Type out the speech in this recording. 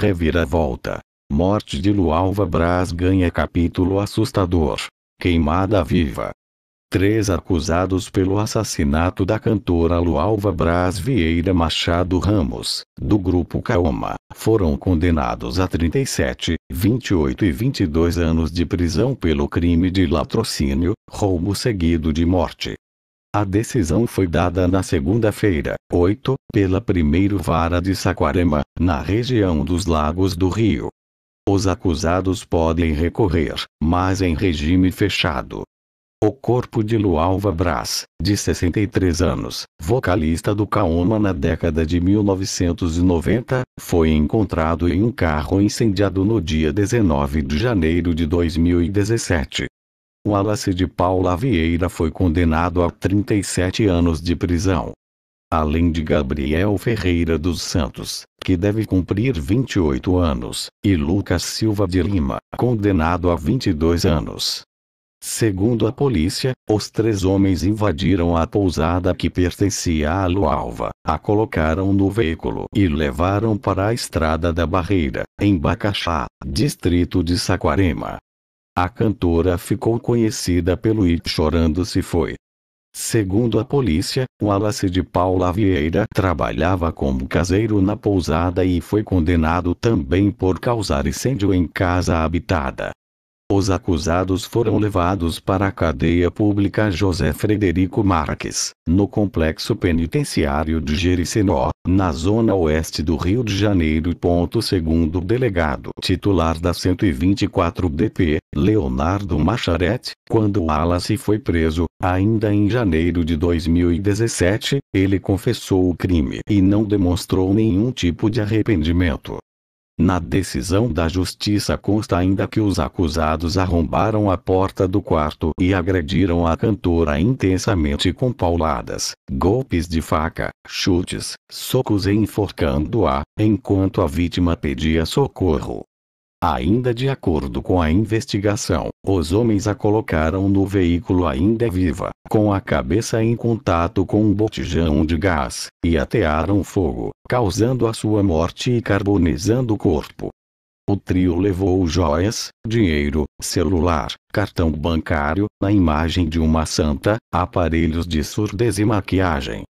Reviravolta. Morte de Lualva Braz ganha capítulo assustador. Queimada viva. Três acusados pelo assassinato da cantora Lualva Braz Vieira Machado Ramos, do grupo Caoma, foram condenados a 37, 28 e 22 anos de prisão pelo crime de latrocínio, roubo seguido de morte, a decisão foi dada na segunda-feira, 8, pela primeiro vara de Saquarema, na região dos Lagos do Rio. Os acusados podem recorrer, mas em regime fechado. O corpo de Lualva Brás, de 63 anos, vocalista do Kaoma na década de 1990, foi encontrado em um carro incendiado no dia 19 de janeiro de 2017, Wallace de Paula Vieira foi condenado a 37 anos de prisão. Além de Gabriel Ferreira dos Santos, que deve cumprir 28 anos, e Lucas Silva de Lima, condenado a 22 anos. Segundo a polícia, os três homens invadiram a pousada que pertencia a Lualva, a colocaram no veículo e levaram para a estrada da Barreira, em Bacaxá, distrito de Saquarema, a cantora ficou conhecida pelo hit Chorando Se Foi. Segundo a polícia, Wallace de Paula Vieira trabalhava como caseiro na pousada e foi condenado também por causar incêndio em casa habitada. Os acusados foram hum. levados para a cadeia pública José Frederico Marques, no complexo penitenciário de Jericenó, na zona oeste do Rio de Janeiro. Segundo o delegado titular da 124 DP, Leonardo Macharete, quando Wallace foi preso, ainda em janeiro de 2017, ele confessou o crime e não demonstrou nenhum tipo de arrependimento. Na decisão da justiça consta ainda que os acusados arrombaram a porta do quarto e agrediram a cantora intensamente com pauladas, golpes de faca, chutes, socos e enforcando-a, enquanto a vítima pedia socorro. Ainda de acordo com a investigação, os homens a colocaram no veículo ainda viva, com a cabeça em contato com um botijão de gás, e atearam fogo, causando a sua morte e carbonizando o corpo. O trio levou joias, dinheiro, celular, cartão bancário, a imagem de uma santa, aparelhos de surdez e maquiagem.